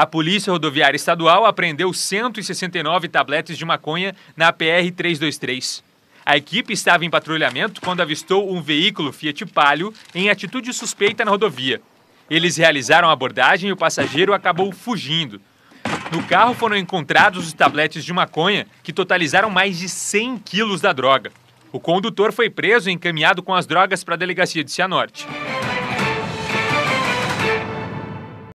A Polícia Rodoviária Estadual apreendeu 169 tabletes de maconha na PR 323. A equipe estava em patrulhamento quando avistou um veículo Fiat Palio em atitude suspeita na rodovia. Eles realizaram a abordagem e o passageiro acabou fugindo. No carro foram encontrados os tabletes de maconha, que totalizaram mais de 100 quilos da droga. O condutor foi preso e encaminhado com as drogas para a delegacia de Cianorte.